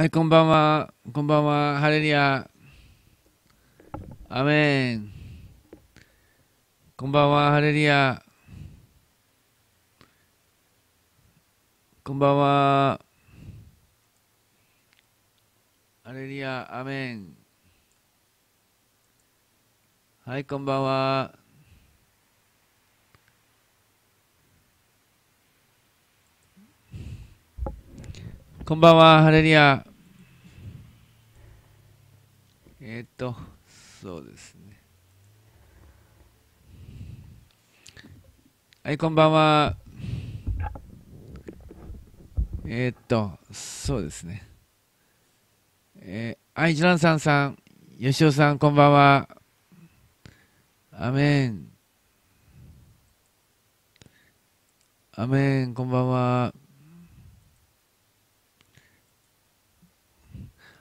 はい、こんばんは。こんばんは。ハレリア。アメン。こんばんは。ハレリア。こんばんは。ハレリア。アメン。はい、こんばんは。こんばんは、ハレリア。えっ、ー、と、そうですね。はい、こんばんは。えっ、ー、と、そうですね。えー、はい、ランさんさん、吉尾さん、こんばんは。アメン。アメン、こんばんは。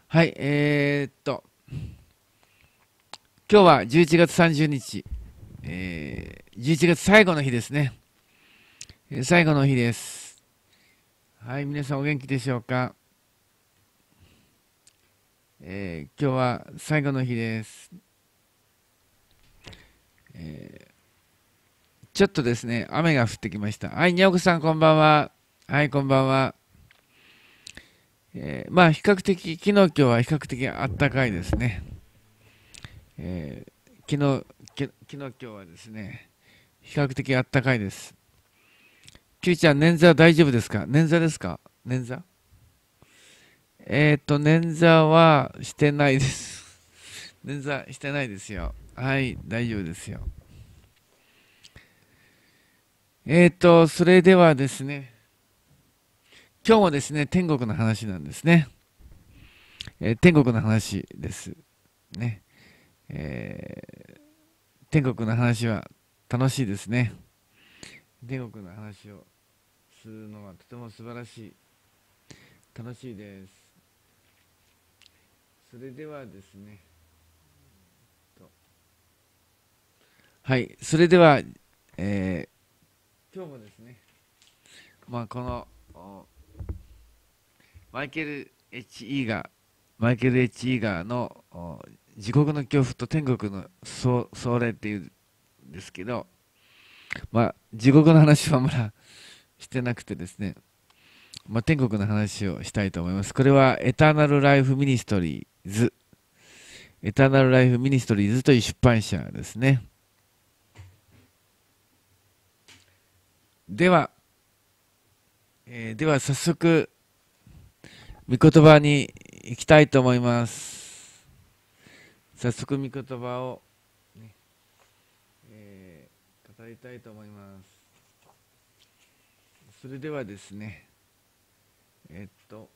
はい、えー、っと。今日は11月30日、えー、11月最後の日ですね、えー、最後の日です。はい、皆さんお元気でしょうか。えー、今日は最後の日です。えー、ちょっとですね、雨が降ってきました。はい、にゃおこさん、こんばんは。はい、こんばんは。えー、まあ、比較的、昨日今日は比較的あったかいですね。えー、昨日昨日今日はですね比較的あったかいです。キうちゃん捻挫大丈夫ですか捻挫ですか捻挫えっ、ー、と捻挫はしてないです。捻挫してないですよ。はい大丈夫ですよ。えっ、ー、とそれではですね今日もですね天国の話なんですね。えー、天国の話です。ね。えー、天国の話は楽しいですね天国の話をするのはとても素晴らしい楽しいですそれではですねはいそれでは、えー、今日もですねまあこのマイケル・ H・ イーガーマイケル・ H・ イーガーの地獄の恐怖と天国の壮麗っていうんですけど、まあ、地獄の話はまだしてなくてですね、まあ、天国の話をしたいと思います。これはエターナルライフミニストリーズ。エターナルライフミニストリーズという出版社ですね。では、えー、では早速、御言葉に行きたいと思います。早速御言葉をね、えー、語りたいと思いますそれではですねえっと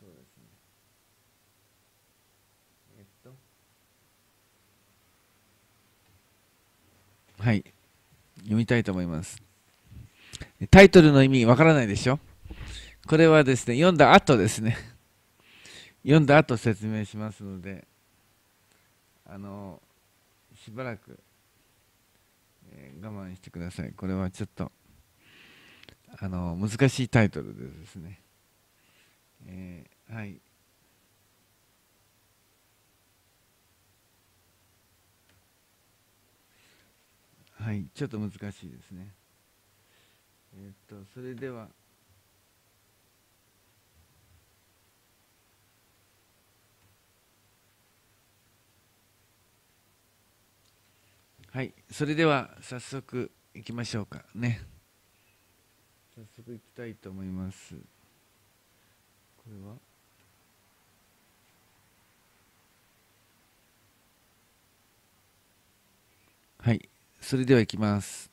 そうですねえっとはい読みたいと思いますタイトルの意味わからないでしょこれはですね読んだ後ですね読んだ後説明しますのであのしばらく、えー、我慢してくださいこれはちょっとあの難しいタイトルでですね、えー、はいはいちょっと難しいですねえー、っとそれでははい、それでは早速いきましょうかね。早速いきたいと思います。これははい、それではいきます。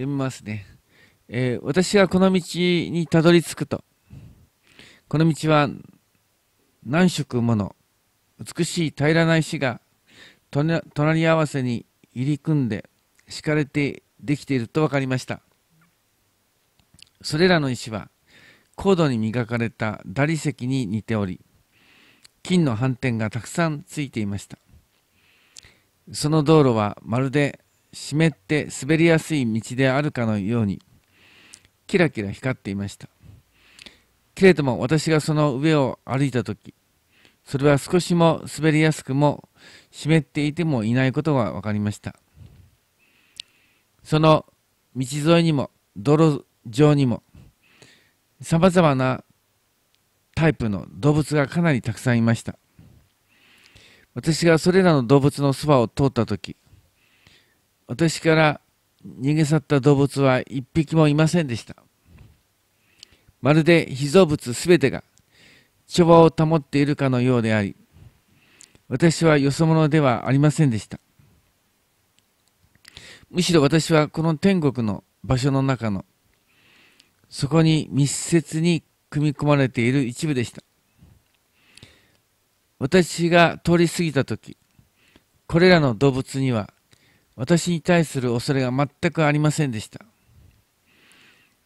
読みますね、えー、私がこの道にたどり着くとこの道は何色もの美しい平らな石が隣り合わせに入り組んで敷かれてできていると分かりましたそれらの石は高度に磨かれた大理石に似ており金の斑点がたくさんついていましたその道路はまるで湿って滑りやすい道であるかのようにキラキラ光っていましたけれども私がその上を歩いた時それは少しも滑りやすくも湿っていてもいないことが分かりましたその道沿いにも泥上にもさまざまなタイプの動物がかなりたくさんいました私がそれらの動物のそばを通った時私から逃げ去った動物は一匹もいませんでした。まるで被造物すべてが調和を保っているかのようであり、私はよそ者ではありませんでした。むしろ私はこの天国の場所の中の、そこに密接に組み込まれている一部でした。私が通り過ぎた時、これらの動物には私に対する恐れが全くありませんでした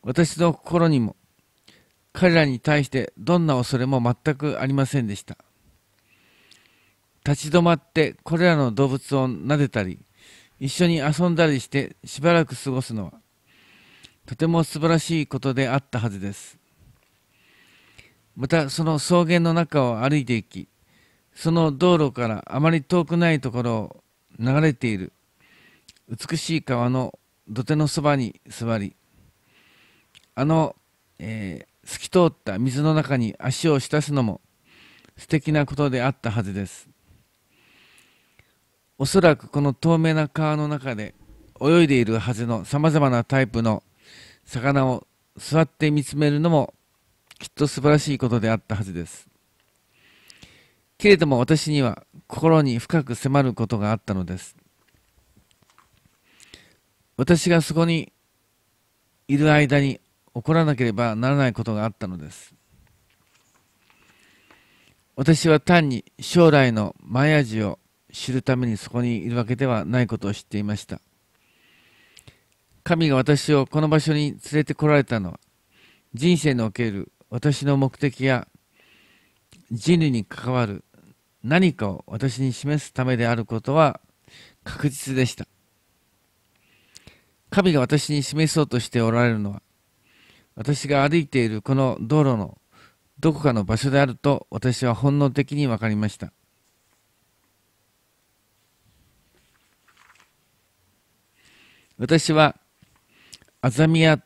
私の心にも彼らに対してどんな恐れも全くありませんでした立ち止まってこれらの動物を撫でたり一緒に遊んだりしてしばらく過ごすのはとても素晴らしいことであったはずですまたその草原の中を歩いていきその道路からあまり遠くないところを流れている美しい川の土手のそばに座りあの、えー、透き通った水の中に足を浸すのも素敵なことであったはずですおそらくこの透明な川の中で泳いでいるはずのさまざまなタイプの魚を座って見つめるのもきっと素晴らしいことであったはずですけれども私には心に深く迫ることがあったのです私がそこにいる間に起こらなければならないことがあったのです。私は単に将来の前味を知るためにそこにいるわけではないことを知っていました。神が私をこの場所に連れてこられたのは、人生における私の目的や人類に関わる何かを私に示すためであることは確実でした。神が私に示そうとしておられるのは、私が歩いているこの道路のどこかの場所であると私は本能的に分かりました。私はアザミや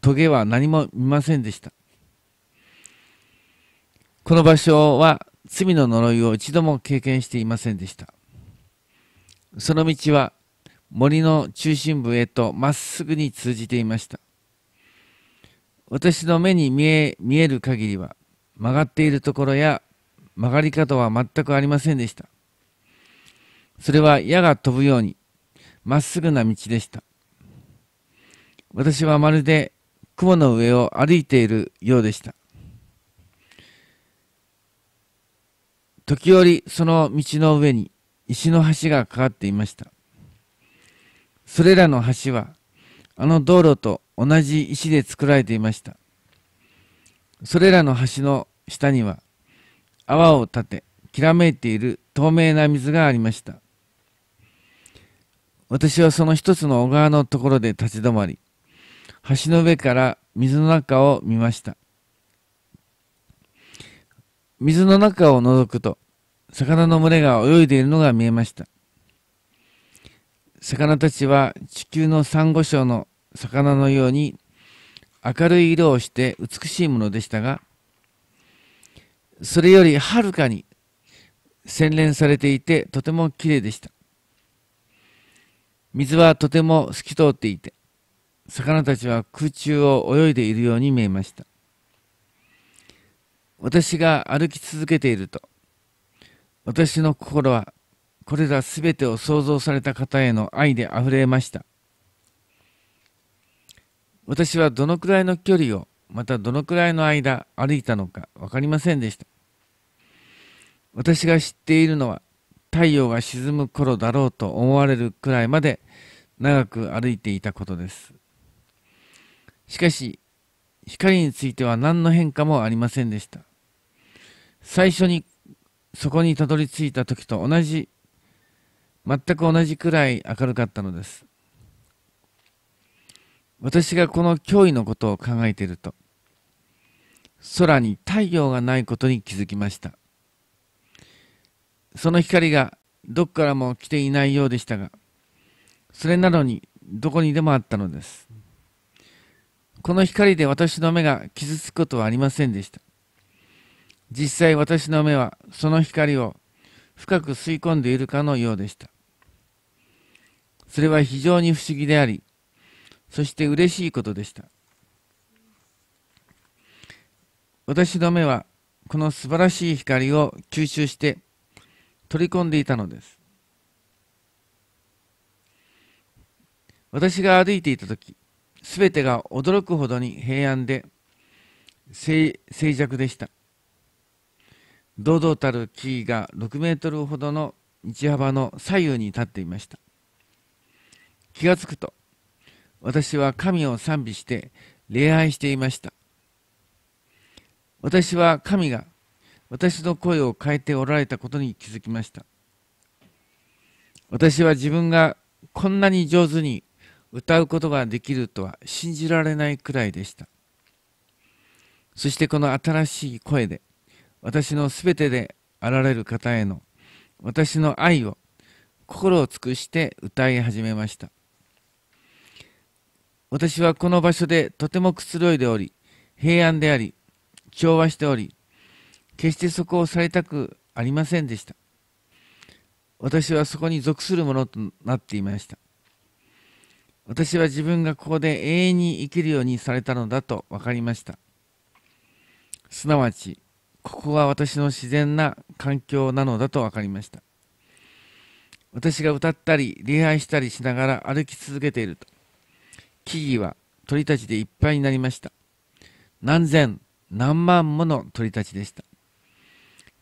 トゲは何も見ませんでした。この場所は罪の呪いを一度も経験していませんでした。その道は森の中心部へとまっすぐに通じていました私の目に見え見える限りは曲がっているところや曲がり方は全くありませんでしたそれは矢が飛ぶようにまっすぐな道でした私はまるで雲の上を歩いているようでした時折その道の上に石の橋がかかっていましたそれらの橋はあの道路と同じ石で作られていましたそれらの橋の下には泡を立てきらめいている透明な水がありました私はその一つの小川のところで立ち止まり橋の上から水の中を見ました水の中を覗くと魚の群れが泳いでいるのが見えました魚たちは地球のサンゴ礁の魚のように明るい色をして美しいものでしたがそれよりはるかに洗練されていてとてもきれいでした水はとても透き通っていて魚たちは空中を泳いでいるように見えました私が歩き続けていると私の心はこれらすべてを創造された方への愛であふれました私はどのくらいの距離をまたどのくらいの間歩いたのか分かりませんでした私が知っているのは太陽が沈む頃だろうと思われるくらいまで長く歩いていたことですしかし光については何の変化もありませんでした最初にそこにたどり着いた時と同じ全く同じくらい明るかったのです。私がこの脅威のことを考えていると、空に太陽がないことに気づきました。その光がどこからも来ていないようでしたが、それなのにどこにでもあったのです。この光で私の目が傷つくことはありませんでした。実際私の目はその光を深く吸い込んでいるかのようでした。それは非常に不思議であり、そして嬉しいことでした。私の目はこの素晴らしい光を吸収して取り込んでいたのです。私が歩いていた時、すべてが驚くほどに平安で静寂でした。堂々たる木々が6メートルほどの道幅の左右に立っていました。気がつくと、私は神を賛美して礼拝していました。私は神が私の声を変えておられたことに気づきました。私は自分がこんなに上手に歌うことができるとは信じられないくらいでした。そしてこの新しい声で私のすべてであられる方への私の愛を心を尽くして歌い始めました。私はこの場所でとてもくつろいでおり、平安であり、調和しており、決してそこをされたくありませんでした。私はそこに属するものとなっていました。私は自分がここで永遠に生きるようにされたのだと分かりました。すなわち、ここは私の自然な環境なのだと分かりました。私が歌ったり、礼拝したりしながら歩き続けていると、木々は鳥たちでいっぱいになりました。何千、何万もの鳥たちでした。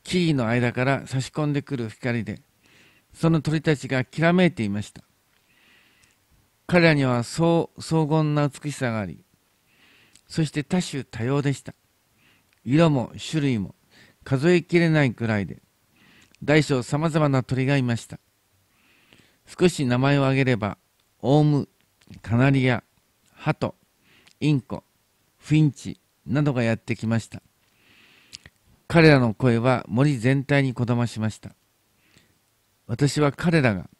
木々の間から差し込んでくる光で、その鳥たちがきらめいていました。彼らには荘厳な美しさがあり、そして多種多様でした。色も種類も数えきれないくらいで、大小様々な鳥がいました。少し名前を挙げれば、オウム、カナリア、ハトインコフィンチなどがやってきました彼らの声は森全体にこだましました私は彼らが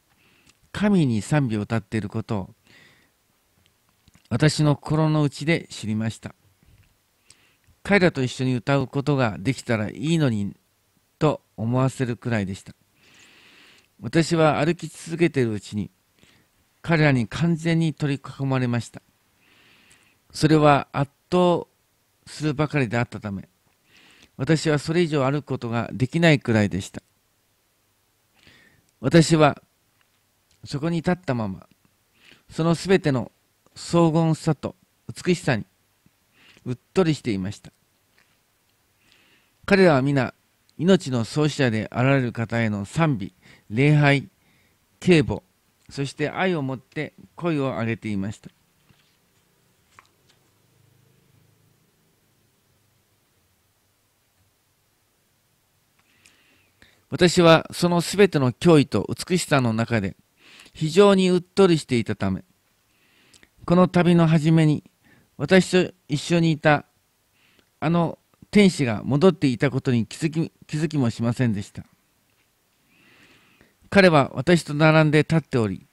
神に賛美を歌っていることを私の心の内で知りました彼らと一緒に歌うことができたらいいのにと思わせるくらいでした私は歩き続けているうちに彼らに完全に取り囲まれましたそれは圧倒するばかりであったため私はそれ以上歩くことができないくらいでした私はそこに立ったままそのすべての荘厳さと美しさにうっとりしていました彼らは皆命の創始者であられる方への賛美礼拝敬慕そして愛をもって声を上げていました私はそのすべての脅威と美しさの中で非常にうっとりしていたため、この旅の初めに私と一緒にいたあの天使が戻っていたことに気づき気づきもしませんでした。彼は私と並んで立っており、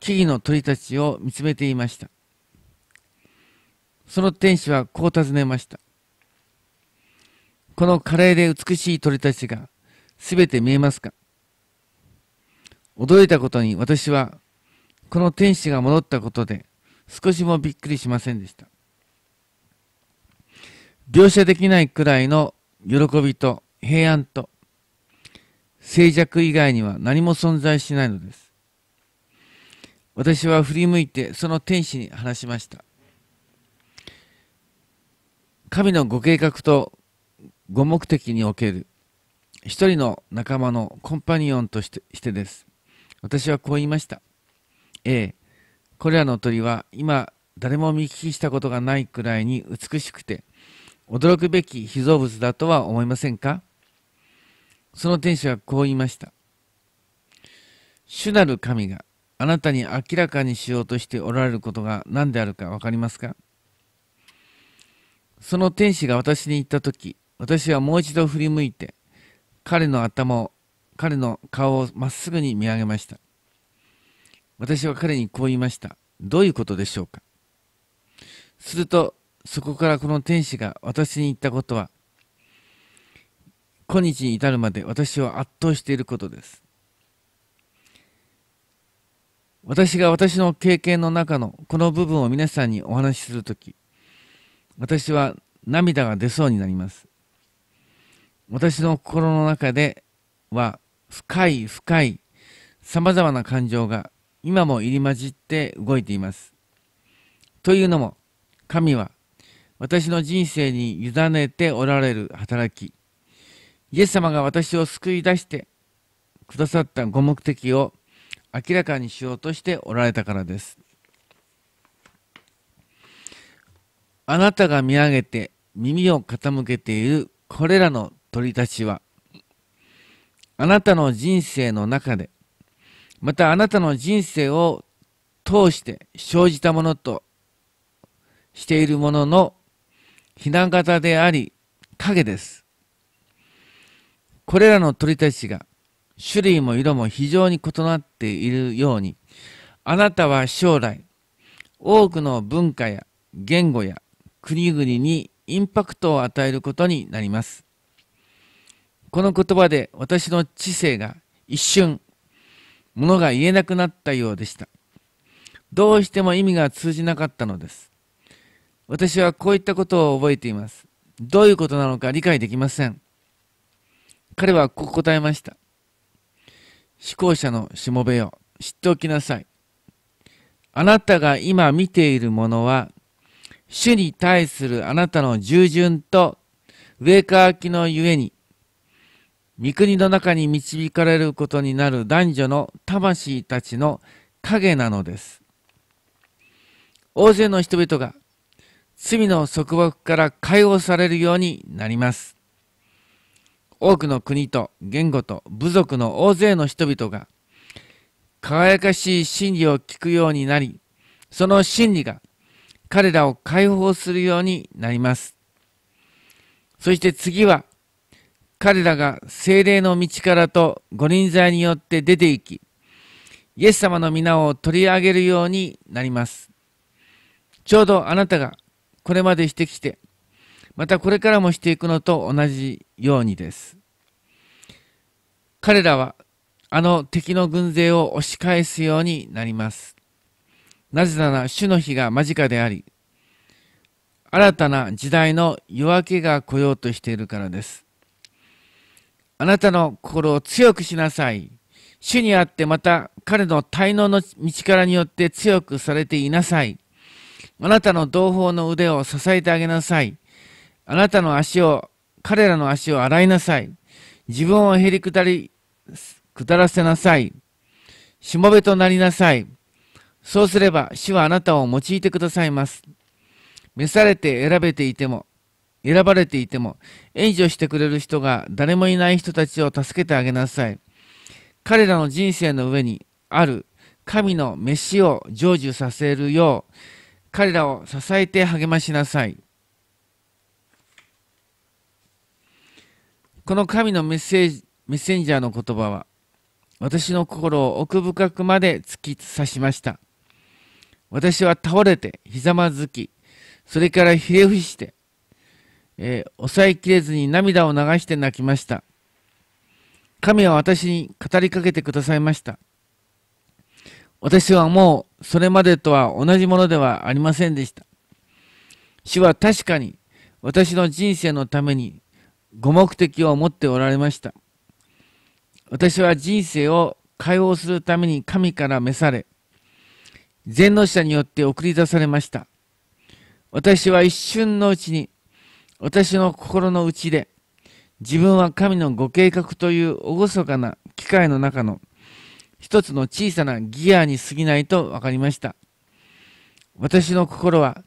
木々の鳥たちを見つめていました。その天使はこう尋ねました。この華麗で美しい鳥たちがすべて見えますか驚いたことに私はこの天使が戻ったことで少しもびっくりしませんでした。描写できないくらいの喜びと平安と静寂以外には何も存在しないのです。私は振り向いてその天使に話しました。神のご計画とご目的における一人の仲間のコンパニオンとしてです。私はこう言いました。A、これらの鳥は今誰も見聞きしたことがないくらいに美しくて、驚くべき被造物だとは思いませんかその天使はこう言いました。主なる神があなたに明らかにしようとしておられることが何であるかわかりますかその天使が私に言った時私はもう一度振り向いて彼の頭を、彼の顔をまっすぐに見上げました。私は彼にこう言いました。どういうことでしょうかすると、そこからこの天使が私に言ったことは、今日に至るまで私を圧倒していることです。私が私の経験の中のこの部分を皆さんにお話しするとき、私は涙が出そうになります。私の心の中では深い深いさまざまな感情が今も入り混じって動いています。というのも神は私の人生に委ねておられる働きイエス様が私を救い出してくださったご目的を明らかにしようとしておられたからです。あなたが見上げて耳を傾けているこれらの鳥たちは、あなたの人生の中で、またあなたの人生を通して生じたものとしているものの、避難型であり、影です。これらの鳥たちが、種類も色も非常に異なっているように、あなたは将来、多くの文化や言語や国々にインパクトを与えることになります。この言葉で私の知性が一瞬、ものが言えなくなったようでした。どうしても意味が通じなかったのです。私はこういったことを覚えています。どういうことなのか理解できません。彼はこう答えました。思考者のしもべよ、知っておきなさい。あなたが今見ているものは、主に対するあなたの従順と、上かきのゆえに、御国の中に導かれることになる男女の魂たちの影なのです。大勢の人々が罪の束縛から解放されるようになります。多くの国と言語と部族の大勢の人々が輝かしい真理を聞くようになり、その真理が彼らを解放するようになります。そして次は彼らが精霊の道からと五輪在によって出て行き、イエス様の皆を取り上げるようになります。ちょうどあなたがこれまでしてきて、またこれからもしていくのと同じようにです。彼らはあの敵の軍勢を押し返すようになります。なぜなら主の日が間近であり、新たな時代の夜明けが来ようとしているからです。あなたの心を強くしなさい。主にあってまた彼の滞納の道からによって強くされていなさい。あなたの同胞の腕を支えてあげなさい。あなたの足を、彼らの足を洗いなさい。自分をへりくだり、下らせなさい。しもべとなりなさい。そうすれば主はあなたを用いてくださいます。召されて選べていても、選ばれていても、援助してくれる人が誰もいない人たちを助けてあげなさい。彼らの人生の上にある神の飯を成就させるよう、彼らを支えて励ましなさい。この神のメッセージ、メッセンジャーの言葉は、私の心を奥深くまで突き刺しました。私は倒れて、ひざまずき、それからひれ伏して、えー、抑えきれずに涙を流して泣きました。神は私に語りかけてくださいました。私はもうそれまでとは同じものではありませんでした。主は確かに私の人生のためにご目的を持っておられました。私は人生を解放するために神から召され、全能者によって送り出されました。私は一瞬のうちに私の心の内で、自分は神のご計画という厳かな機会の中の一つの小さなギアに過ぎないと分かりました。私の心は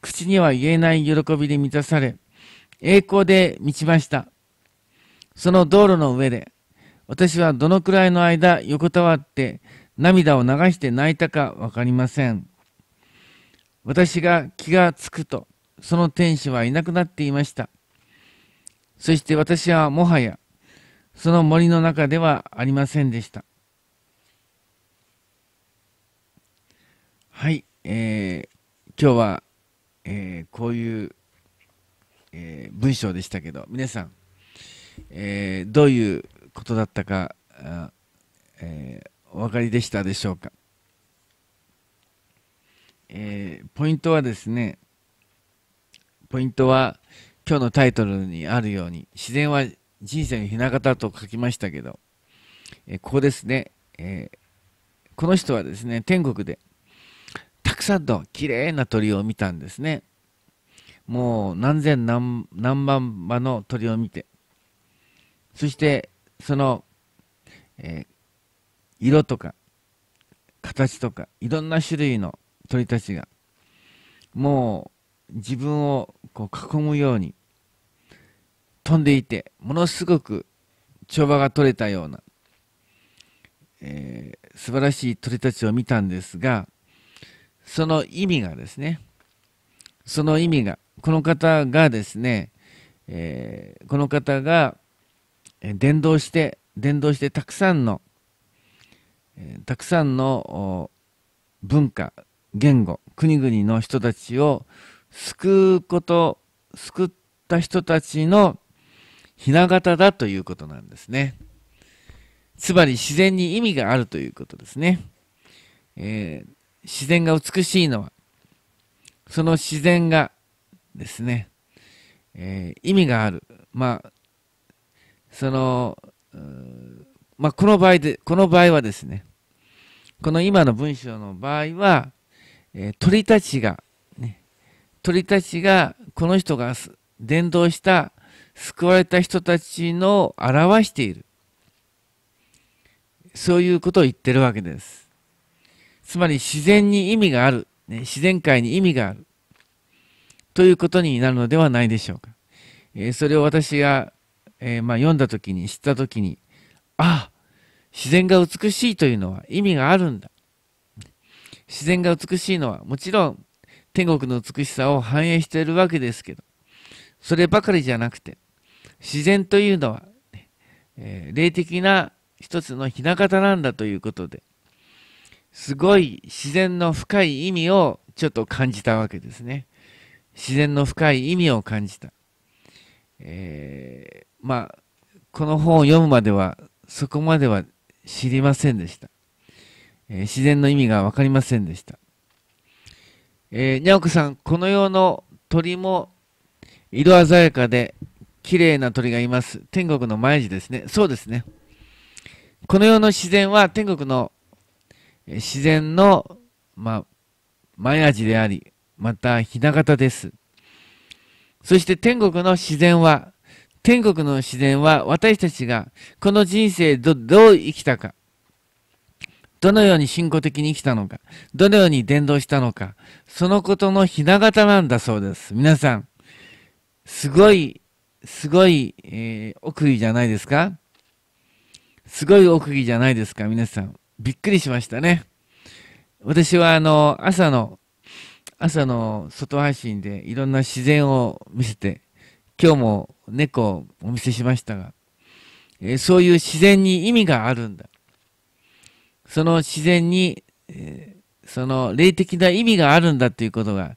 口には言えない喜びで満たされ、栄光で満ちました。その道路の上で、私はどのくらいの間横たわって涙を流して泣いたか分かりません。私が気がつくと、その天使はいなくなっていました。そして私はもはや、その森の中ではありませんでした。はい、えー、今日は、えー、こういう、えー、文章でしたけど、皆さん、えー、どういうことだったか、えー、お分かりでしたでしょうか。えー、ポイントはですね、ポイントは今日のタイトルにあるように自然は人生のひな形と書きましたけど、えここですね、えー、この人はですね天国でたくさんの綺麗な鳥を見たんですねもう何千何万羽の鳥を見てそしてその、えー、色とか形とかいろんな種類の鳥たちがもう自分をこう囲むように飛んでいてものすごく跳馬が取れたような、えー、素晴らしい鳥たちを見たんですがその意味がですねその意味がこの方がですね、えー、この方が伝道して伝道してたくさんの、えー、たくさんの文化言語国々の人たちを救うこと、救った人たちのひな形だということなんですね。つまり自然に意味があるということですね。えー、自然が美しいのは、その自然がですね、えー、意味がある。まあ、その、まあ、この場合で、この場合はですね、この今の文章の場合は、えー、鳥たちが鳥たちがこの人が伝道した救われた人たちの表しているそういうことを言ってるわけですつまり自然に意味がある、ね、自然界に意味があるということになるのではないでしょうか、えー、それを私が、えー、まあ、読んだ時に知った時にああ自然が美しいというのは意味があるんだ自然が美しいのはもちろん天国の美しさを反映しているわけですけど、そればかりじゃなくて、自然というのは、ね、えー、霊的な一つの雛形なんだということで、すごい自然の深い意味をちょっと感じたわけですね。自然の深い意味を感じた。えー、まあ、この本を読むまでは、そこまでは知りませんでした。えー、自然の意味が分かりませんでした。えー、にゃおくさん、この世の鳥も色鮮やかで綺麗な鳥がいます。天国の前寺ですね。そうですね。この世の自然は天国の自然の、まあ、前味であり、また、ひな形です。そして天国の自然は、天国の自然は私たちがこの人生どどう生きたか、どのように信仰的に生きたのか、どのように伝道したのか、そのことのひな形なんだそうです。皆さん、すごい、すごい、えー、奥義じゃないですかすごい奥義じゃないですか、皆さん。びっくりしましたね。私は、あの、朝の、朝の外配信でいろんな自然を見せて、今日も猫をお見せしましたが、えー、そういう自然に意味があるんだ。その自然に、えその霊的な意味があるんだということが、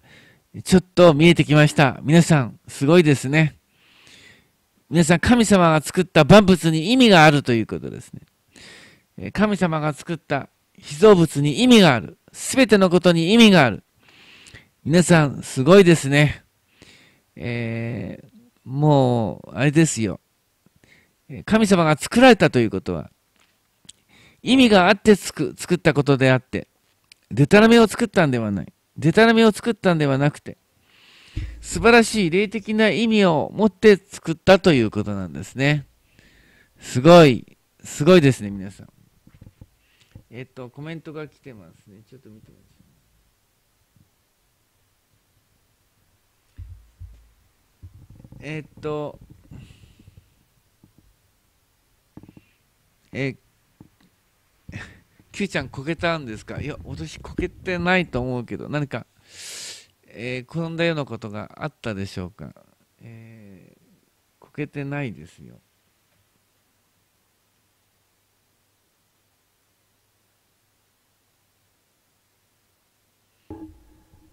ちょっと見えてきました。皆さん、すごいですね。皆さん、神様が作った万物に意味があるということですね。神様が作った被造物に意味がある。すべてのことに意味がある。皆さん、すごいですね。えー、もう、あれですよ。神様が作られたということは、意味があってつく作ったことであって、でたらめを作ったんではない。でたらめを作ったんではなくて、素晴らしい霊的な意味を持って作ったということなんですね。すごい、すごいですね、皆さん。えっと、コメントが来てますね。ちょっと見てみましょう。えっと、えっ Q ちゃんこけたんですかいや、私こけてないと思うけど、何か、えー、転んだようなことがあったでしょうか。えー、こけてないですよ。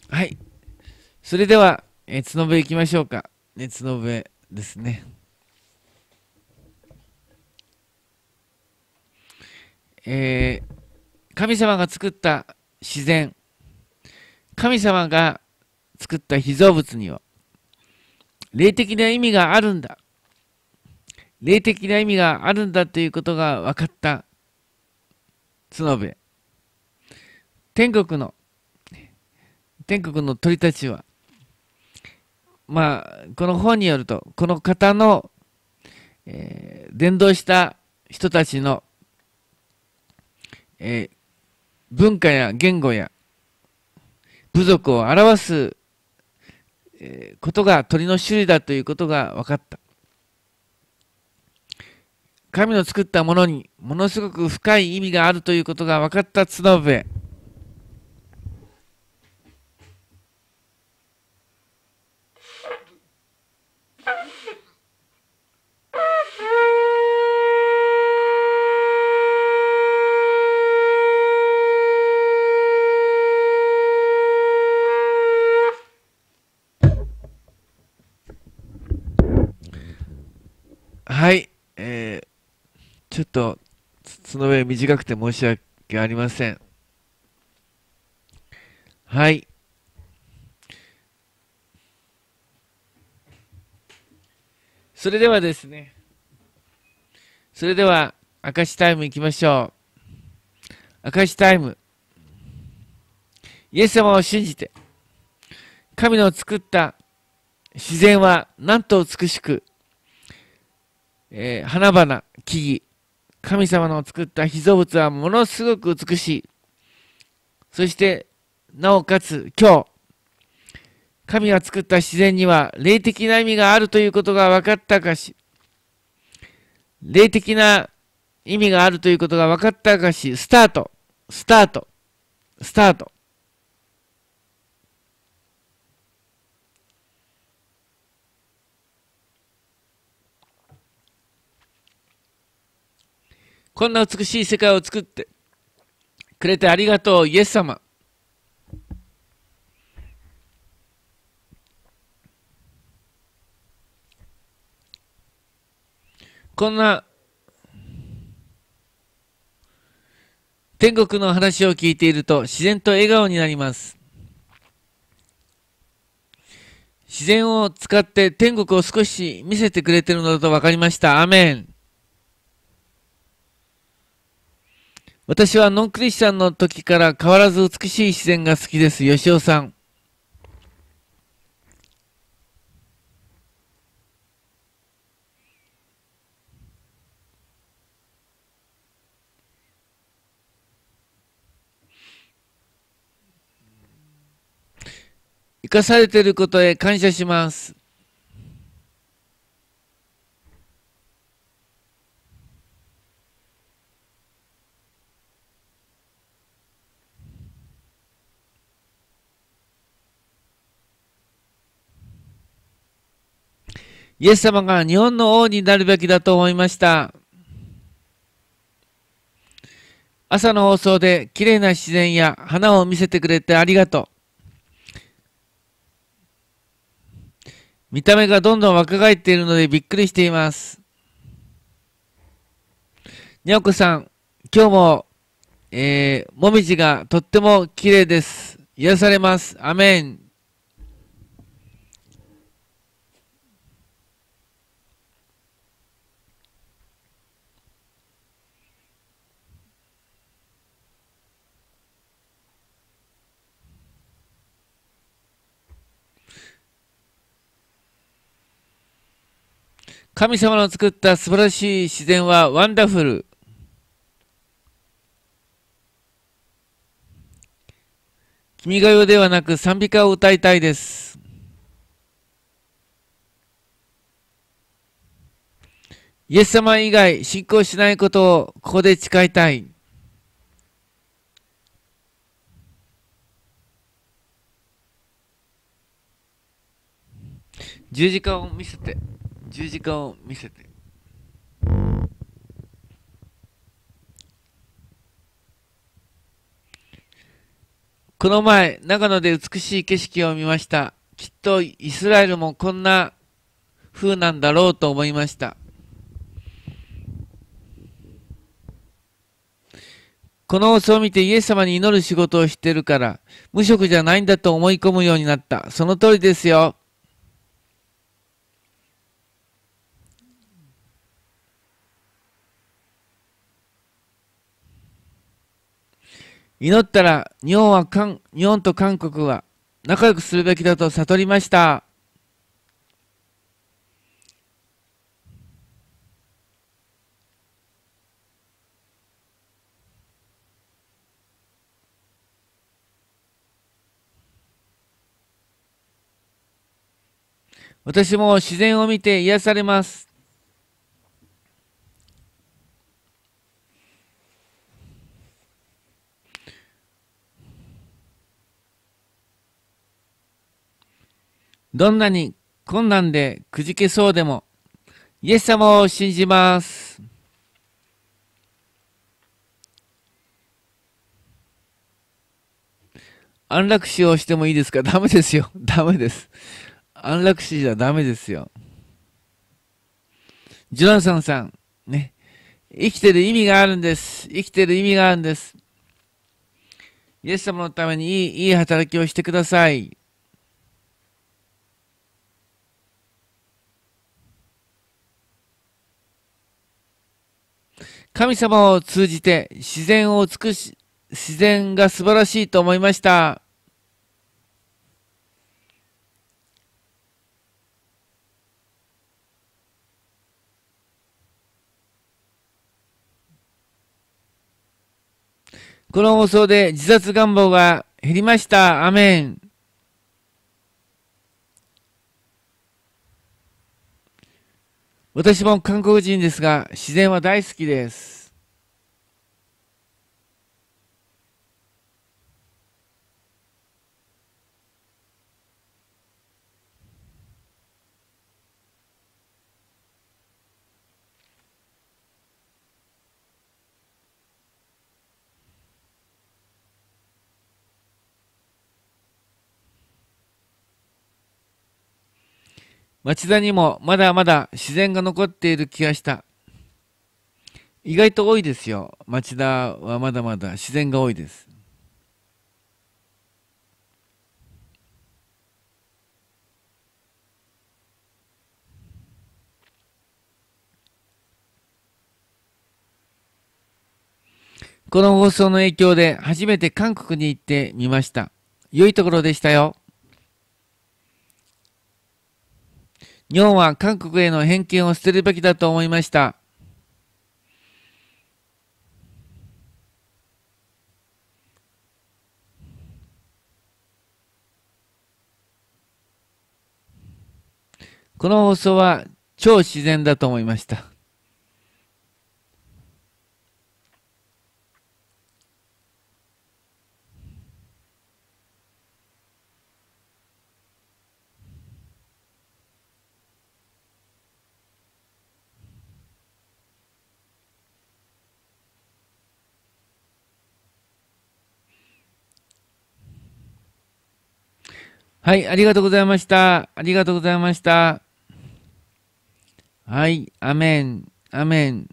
はい。それでは、えー、角笛いきましょうか。ね、角笛ですね。えー神様が作った自然、神様が作った被造物には、霊的な意味があるんだ。霊的な意味があるんだということが分かった角部。天国の、天国の鳥たちは、まあ、この本によると、この方の、えー、伝道した人たちの、えー、文化や言語や部族を表すことが鳥の種類だということが分かった。神の作ったものにものすごく深い意味があるということが分かった角部ちょっと、その上短くて申し訳ありません。はい。それではですね、それでは、明石タイムいきましょう。明石タイム。イエス様を信じて、神の作った自然はなんと美しく、えー、花々、木々、神様の作った被造物はものすごく美しい。そして、なおかつ今日、神が作った自然には霊的な意味があるということが分かったかし、霊的な意味があるということが分かったかし、スタート、スタート、スタート。こんな美しい世界を作ってくれてありがとう、イエス様。こんな天国の話を聞いていると自然と笑顔になります。自然を使って天国を少し見せてくれてるのだと分かりました。アメン。私はノンクリスチャンの時から変わらず美しい自然が好きです。吉尾さん。生かされていることへ感謝します。イエス様が日本の王になるべきだと思いました。朝の放送で綺麗な自然や花を見せてくれてありがとう。見た目がどんどん若返っているのでびっくりしています。にゃおこさん、今日も、えー、もみじがとっても綺麗です。癒されます。アメン。神様の作った素晴らしい自然はワンダフル。君が代ではなく賛美歌を歌いたいです。イエス様以外信仰しないことをここで誓いたい。十字架を見せて。十字架を見せてこの前長野で美しい景色を見ましたきっとイスラエルもこんな風なんだろうと思いましたこの様子を見てイエス様に祈る仕事をしてるから無職じゃないんだと思い込むようになったその通りですよ祈ったら日本は韓日本と韓国は仲良くするべきだと悟りました。私も自然を見て癒されます。どんなに困難でくじけそうでも、イエス様を信じます。安楽死をしてもいいですかダメですよ。ダメです。安楽死じゃダメですよ。ジョナサンさん、ね。生きてる意味があるんです。生きてる意味があるんです。イエス様のためにいいいい働きをしてください。神様を通じて自然を尽くし、自然が素晴らしいと思いました。この放送で自殺願望が減りました。アメン。私も韓国人ですが、自然は大好きです。町田にもまだまだ自然が残っている気がした。意外と多いですよ。町田はまだまだ自然が多いです。この放送の影響で初めて韓国に行ってみました。良いところでしたよ。日本は韓国への偏見を捨てるべきだと思いました。この放送は超自然だと思いました。はい、ありがとうございました。ありがとうございました。はい、アメン、アメン。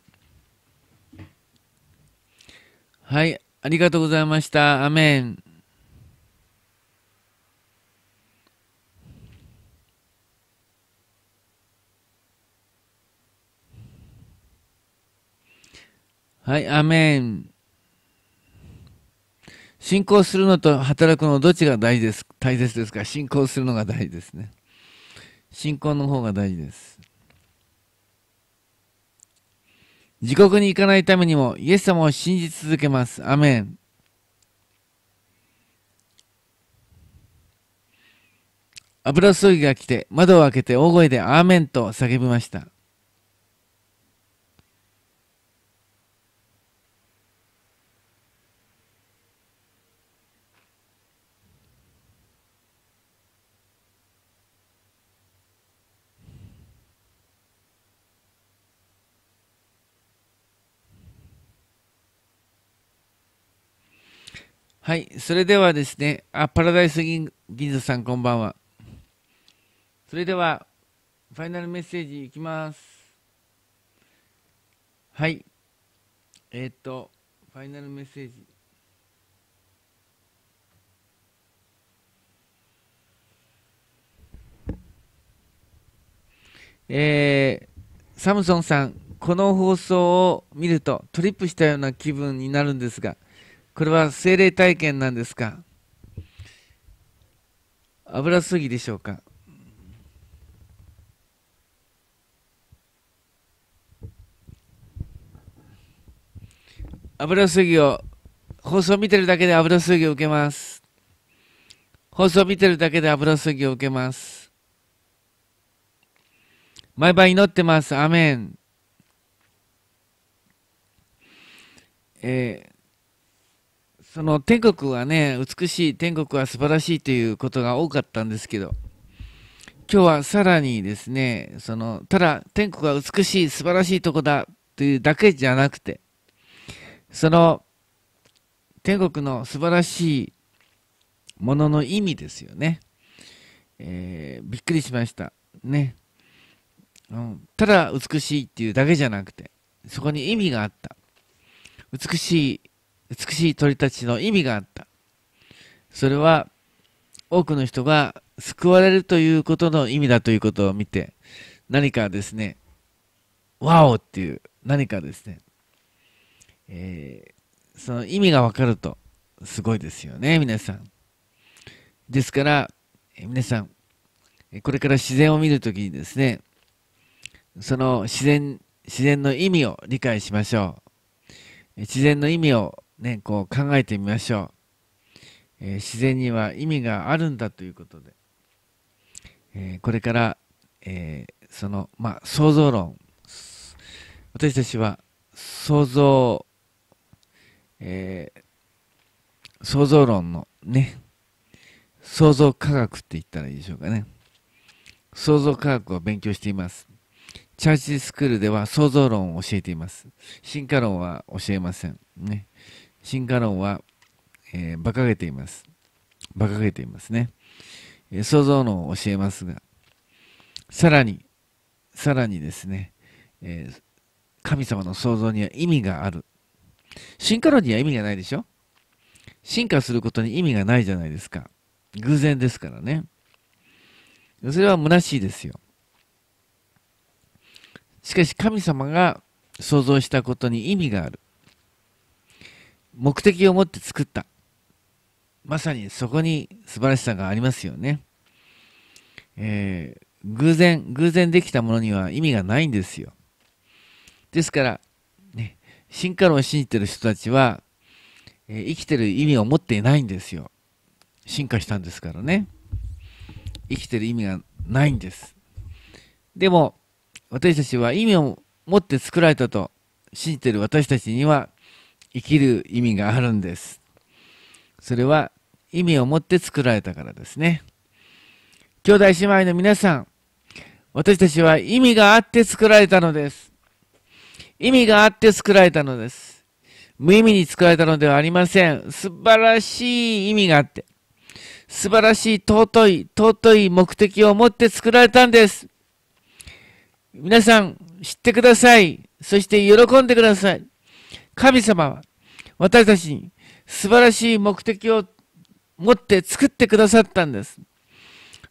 はい、ありがとうございました。アメン。はい、アメン。信仰するのと働くのどっちが大事ですか大切ですから信仰するのが大事ですね信仰の方が大事です自国に行かないためにもイエス様を信じ続けますアメン油注ぎが来て窓を開けて大声で「アーメン」と叫びましたはい、それではですね、あ、パラダイス銀銀座さんこんばんは。それでは、ファイナルメッセージいきます。はい。えー、っと、ファイナルメッセージ。えー、サムソンさん、この放送を見るとトリップしたような気分になるんですが、これは精霊体験なんですか油すぎでしょうか油すぎを放送見てるだけで油すぎを受けます放送見てるだけで油すぎを受けます毎晩祈ってますアメンえーその天国はね、美しい、天国は素晴らしいということが多かったんですけど、今日はさらにですね、その、ただ天国は美しい、素晴らしいとこだというだけじゃなくて、その、天国の素晴らしいものの意味ですよね。えー、びっくりしました。ね。うん、ただ美しいっていうだけじゃなくて、そこに意味があった。美しい美しい鳥たちの意味があった。それは多くの人が救われるということの意味だということを見て、何かですね、ワオっていう何かですね、えー、その意味がわかるとすごいですよね、皆さん。ですから、え皆さん、これから自然を見るときにですね、その自然、自然の意味を理解しましょう。自然の意味をね、こう考えてみましょう、えー、自然には意味があるんだということで、えー、これから、えー、その、まあ、創造論私たちは創造、えー、創造論のね創造科学って言ったらいいでしょうかね創造科学を勉強していますチャーチスクールでは創造論を教えています進化論は教えませんね進化論は、えー、馬鹿げています。馬鹿げていますね。えー、創造論を教えますが、さらに、さらにですね、えー、神様の創造には意味がある。進化論には意味がないでしょ進化することに意味がないじゃないですか。偶然ですからね。それは虚しいですよ。しかし神様が創造したことに意味がある。目的を持って作った。まさにそこに素晴らしさがありますよね。えー、偶然、偶然できたものには意味がないんですよ。ですから、ね、進化論を信じてる人たちは、えー、生きてる意味を持っていないんですよ。進化したんですからね。生きてる意味がないんです。でも、私たちは意味を持って作られたと信じてる私たちには生きる意味があるんですそれは意味を持って作られたからですね兄弟姉妹の皆さん私たちは意味があって作られたのです意味があって作られたのです無意味に作られたのではありません素晴らしい意味があって素晴らしい尊い尊い目的を持って作られたんです皆さん知ってくださいそして喜んでください神様は私たちに素晴らしい目的を持って作ってくださったんです。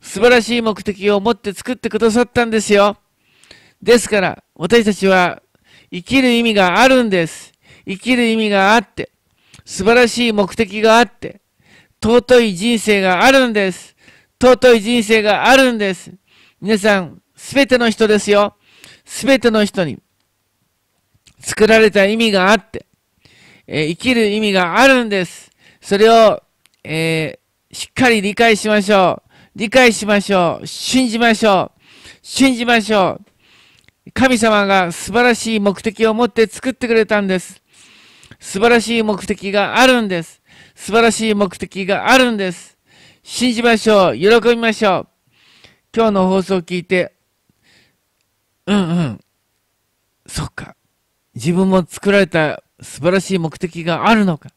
素晴らしい目的を持って作ってくださったんですよ。ですから、私たちは生きる意味があるんです。生きる意味があって、素晴らしい目的があって、尊い人生があるんです。尊い人生があるんです。皆さん、すべての人ですよ。すべての人に作られた意味があって、えー、生きる意味があるんです。それを、えー、しっかり理解しましょう。理解しましょう。信じましょう。信じましょう。神様が素晴らしい目的を持って作ってくれたんです。素晴らしい目的があるんです。素晴らしい目的があるんです。信じましょう。喜びましょう。今日の放送を聞いて、うんうん、そっか。自分も作られた素晴らしい目的があるのか。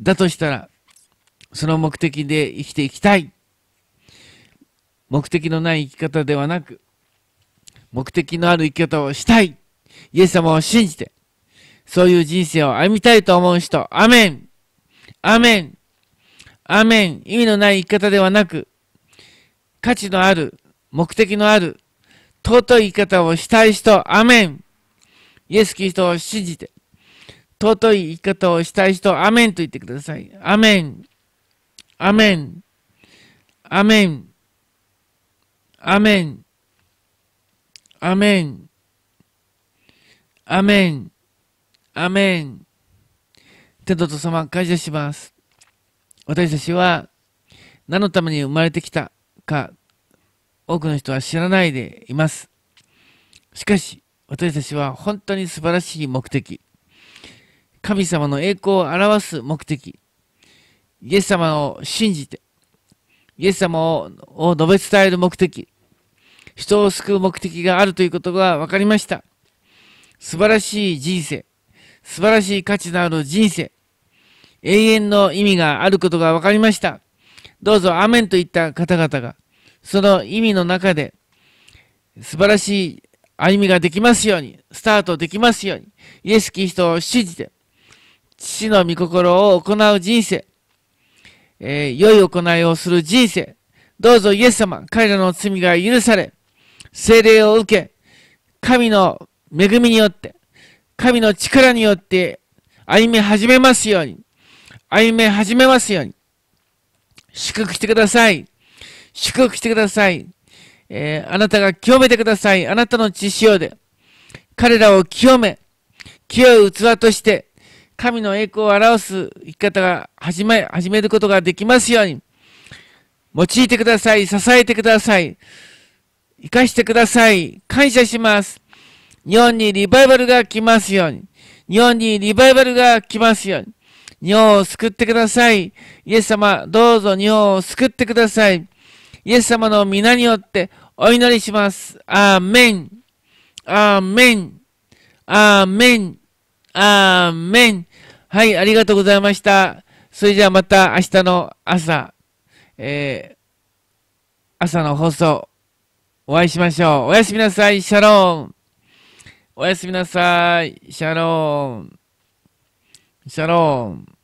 だとしたら、その目的で生きていきたい。目的のない生き方ではなく、目的のある生き方をしたい。イエス様を信じて、そういう人生を歩みたいと思う人、アメンアメンアメン意味のない生き方ではなく、価値のある、目的のある、尊い生き方をしたい人、アメンイエス・キリストを信じて、尊い生き方をしたい人、アメンと言ってください。アメン。アメン。アメン。アメン。アメン。アメン。アメン。天道と様、感謝します。私たちは、何のために生まれてきたか、多くの人は知らないでいます。しかし、私たちは本当に素晴らしい目的、神様の栄光を表す目的、イエス様を信じて、イエス様を述べ伝える目的、人を救う目的があるということが分かりました。素晴らしい人生、素晴らしい価値のある人生、永遠の意味があることが分かりました。どうぞアメンといった方々が、その意味の中で、素晴らしい歩みができますように、スタートできますように、イエス・キリストを信じて、父の御心を行う人生、えー、良い行いをする人生、どうぞイエス様、彼らの罪が許され、精霊を受け、神の恵みによって、神の力によって歩み始めますように、歩み始めますように、祝福してください。祝福してください。えー、あなたが清めてください。あなたの血潮で。彼らを清め、清い器として、神の栄光を表す生き方が始め、始めることができますように、用いてください。支えてください。生かしてください。感謝します。日本にリバイバルが来ますように。日本にリバイバルが来ますように。日本を救ってください。イエス様、どうぞ日本を救ってください。イエス様の皆によってお祈りします。アーメン。アーメン。アーメン。アーメン。はい、ありがとうございました。それじゃあまた明日の朝、えー、朝の放送、お会いしましょう。おやすみなさい。シャローン。おやすみなさい。シャローン。シャローン。